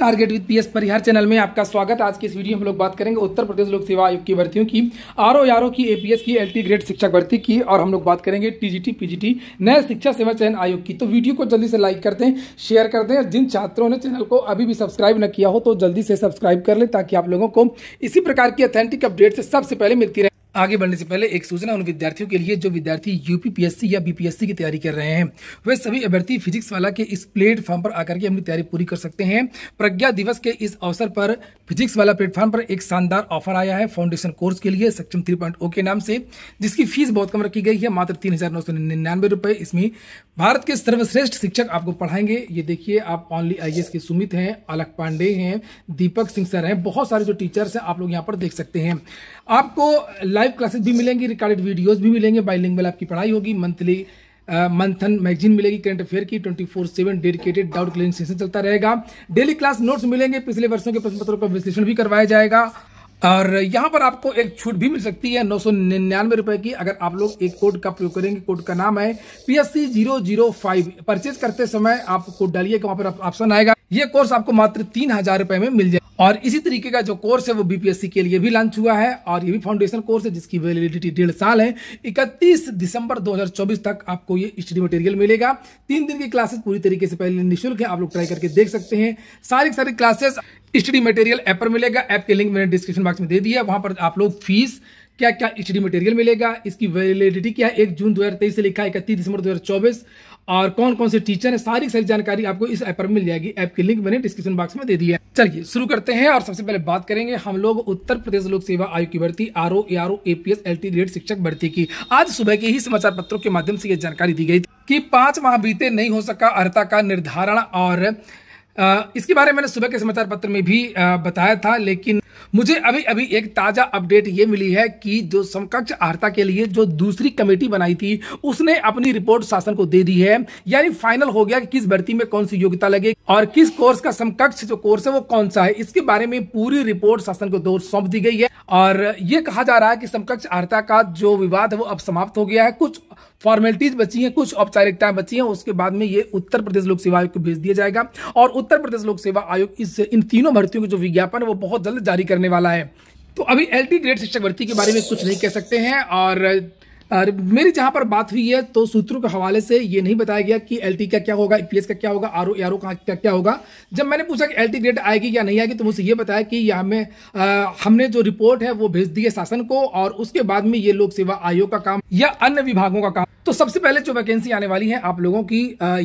target with PS Parihar channel में आपका स्वागत आज की इस वीडियो में हम लोग बात करेंगे उत्तर प्रदेश लोक सेवा आयोग की भर्तियों की आर ओ आर ओ की एपीएस की एलटी ग्रेड शिक्षक भर्ती की और हम लोग बात करेंगे टीजीटी पीजीटी नए शिक्षा सेवा चयन आयोग की तो वीडियो को जल्दी से लाइक कर दें शेयर कर दें और जिन छात्रों ने चैनल को अभी भी सब्सक्राइब न किया हो तो जल्दी से सब्सक्राइब कर लें ताकि आप लोगों को इसी प्रकार की अथेंटिक अपडेट से सबसे पहले मिलती रहे आगे बढ़ने से पहले एक सूचना उन विद्यार्थियों के लिए जो विद्यार्थी यूपीपीएससी या बीपीएससी की तैयारी कर रहे हैं वे सभी अभ्यर्थी फिजिक्स वाला के इस प्लेटफॉर्म पर आकर के अपनी तैयारी पूरी कर सकते हैं प्रज्ञा दिवस के इस अवसर पर फिजिक्स वाला प्लेटफॉर्म पर एक शानदार ऑफर आया है फाउंडेशन कोर्स के लिए सक्षम थ्री के नाम से जिसकी फीस बहुत कम रखी गई है मात्र तीन हजार नौ सौ निन्यानवे रुपये इसमें भारत के सर्वश्रेष्ठ शिक्षक आपको पढ़ाएंगे ये देखिए आप ऑनली आई के सुमित हैं अलक पांडे हैं दीपक सिंह सर हैं बहुत सारे जो टीचर्स हैं आप लोग यहाँ पर देख सकते हैं आपको लाइव क्लासेस भी मिलेंगी रिकॉर्डेड वीडियोस भी मिलेंगे बाइलिंगुअल आपकी पढ़ाई होगी मंथली मंथन मैगजीन मिलेगी करंट अफेयर की 24 four seven dedicated doubt clearing session चलता रहेगा डेली क्लास नोट्स मिलेंगे पिछले वर्षों के प्रश्न पत्रों का विश्लेषण भी करवाया जाएगा और यहाँ पर आपको एक छूट भी मिल सकती है नौ सौ निन्यानवे रुपए की अगर आप लोग एक कोड का प्रयोग करेंगे कोड का नाम है P S C zero zero five purchase करते समय आप कोड डालिए वहां पर ऑप्शन आएगा ये कोर्स आपको मात्र तीन हजार रुपए में मिल जाए और इसी तरीके का जो कोर्स है वो बीपीएससी के लिए भी लॉन्च हुआ है और ये भी फाउंडेशन कोर्स है जिसकी वैलिडिटी डेढ़ साल है 31 दिसंबर 2024 तक आपको ये स्टडी मटेरियल मिलेगा तीन दिन की क्लासेस पूरी तरीके से पहले निःशुल्क है आप लोग ट्राई करके देख सकते हैं सारी सारी क्लासेस स्टडी मटेरियल ऐप पर मिलेगा ऐप के लिंक मैंने डिस्क्रिप्शन बॉक्स में दे दिया वहां पर आप लोग फीस क्या क्या स्टडी मटेरियल मिलेगा इसकी वैलिडिटी क्या है एक जून 2023 से लिखा है इकतीस दिसंबर 2024 और कौन कौन से टीचर है सारी सारी जानकारी आपको इस ऐप पर मिल जाएगी ऐप की लिंक मैंने डिस्क्रिप्शन बॉक्स में दे दिया है चलिए शुरू करते हैं और सबसे पहले बात करेंगे हम लोग उत्तर प्रदेश लोक सेवा आयोग की भर्ती R O R O APS L T grade शिक्षक भर्ती की आज सुबह के ही समाचार पत्रों के माध्यम से यह जानकारी दी गई कि पांच माह बीते नहीं हो सका अर्ता का निर्धारण और इसके बारे में मैंने सुबह के समाचार पत्र में भी बताया था लेकिन मुझे अभी अभी एक ताजा अपडेट ये मिली है कि जो समकक्ष आहता के लिए जो दूसरी कमेटी बनाई थी उसने अपनी रिपोर्ट शासन को दे दी है यानी फाइनल हो गया कि किस भर्ती में कौन सी योग्यता लगे और किस कोर्स का समकक्ष जो कोर्स है वो कौन सा है इसके बारे में पूरी रिपोर्ट शासन को दो सौंप दी गई है और ये कहा जा रहा है कि समकक्ष आहता का जो विवाद है वो अब समाप्त हो गया है कुछ फॉर्मेलिटीज बची हैं कुछ औपचारिकताएं बची हैं उसके बाद में ये उत्तर प्रदेश लोक सेवा आयोग को भेज दिया जाएगा और उत्तर प्रदेश लोक सेवा आयोग इस इन तीनों भर्तियों के जो विज्ञापन है वो बहुत जल्द जारी करने वाला है तो अभी एल ग्रेड शिक्षक भर्ती के बारे में कुछ नहीं कह सकते हैं और मेरी जहां पर बात हुई है तो सूत्रों के हवाले से ये नहीं बताया गया कि एल का क्या होगा ई का क्या होगा आर ओ आर ओ का क्या क्या होगा जब मैंने पूछा कि एलटी ग्रेड आएगी या नहीं आएगी तो मुझे ये बताया कि यह हमें हमने जो रिपोर्ट है वो भेज दी है शासन को और उसके बाद में ये लोक सेवा आयोग का काम या अन्य विभागों का काम तो सबसे पहले जो वैकेंसी आने वाली है आप लोगों की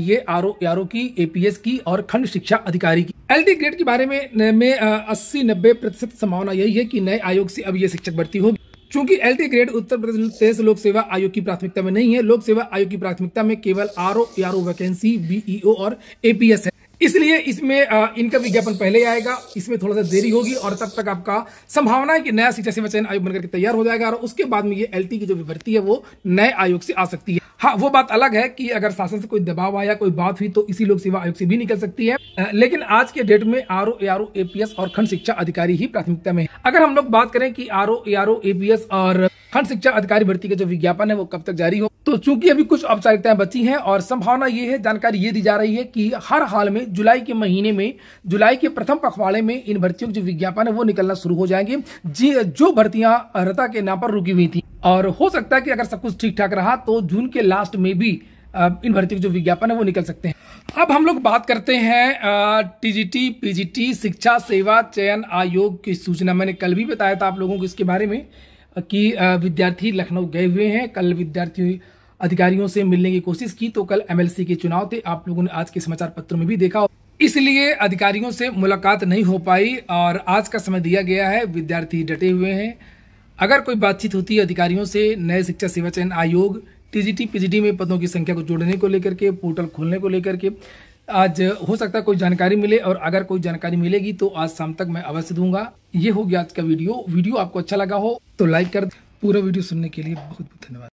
ये आर ओ e की एपीएस की और खंड शिक्षा अधिकारी की एल ग्रेड के बारे में अस्सी नब्बे प्रतिशत संभावना यही है कि नए आयोग से अब ये शिक्षक भर्ती होगी चूंकि एलटी ग्रेड उत्तर प्रदेश लोक सेवा आयोग की प्राथमिकता में नहीं है लोक सेवा आयोग की प्राथमिकता में केवल आरओ आरओ वैकेंसी बीईओ और एपीएस है इसलिए इसमें इनका विज्ञापन पहले ही आएगा इसमें थोड़ा सा देरी होगी और तब तक आपका संभावना है कि नया शिक्षा सेवा चयन आयोग बनकर तैयार हो जाएगा और उसके बाद में ये एल की जो भर्ती है वो नए आयोग से आ सकती है हाँ वो बात अलग है कि अगर शासन से कोई दबाव आया कोई बात हुई तो इसी लोक सेवा आयोग से भी निकल सकती है लेकिन आज के डेट में R O R O APS और खंड शिक्षा अधिकारी ही प्राथमिकता में अगर हम लोग बात करें कि R O R O APS और खंड शिक्षा अधिकारी भर्ती का जो विज्ञापन है वो कब तक जारी हो तो चूंकि अभी कुछ औपचारिकताएं बची हैं और संभावना ये है जानकारी ये दी जा रही है कि हर हाल में जुलाई के महीने में जुलाई के प्रथम पखवाड़े में इन भर्तियों के जो विज्ञापन है वो निकलना शुरू हो जाएंगे जो भर्तियां अर्ता के नाम पर रुकी हुई थी और हो सकता है कि अगर सब कुछ ठीक ठाक रहा तो जून के लास्ट में भी इन भर्ती के जो विज्ञापन है वो निकल सकते हैं अब हम लोग बात करते हैं टीजीटी पीजीटी शिक्षा सेवा चयन आयोग की सूचना मैंने कल भी बताया था आप लोगों को इसके बारे में कि विद्यार्थी लखनऊ गए हुए हैं कल विद्यार्थी अधिकारियों से मिलने की कोशिश की तो कल एमएलसी के चुनाव थे आप लोगों ने आज के समाचार पत्रों में भी देखा इसलिए अधिकारियों से मुलाकात नहीं हो पाई और आज का समय दिया गया है विद्यार्थी डटे हुए हैं अगर कोई बातचीत होती है अधिकारियों से नए शिक्षा सेवा चयन आयोग टीजीटी पीजीटी में पदों की संख्या को जोड़ने को लेकर के पोर्टल खोलने को लेकर के आज हो सकता है कोई जानकारी मिले और अगर कोई जानकारी मिलेगी तो आज शाम तक मैं अवश्य दूंगा ये हो गया आज का वीडियो वीडियो आपको अच्छा लगा हो तो लाइक कर पूरा वीडियो सुनने के लिए बहुत बहुत धन्यवाद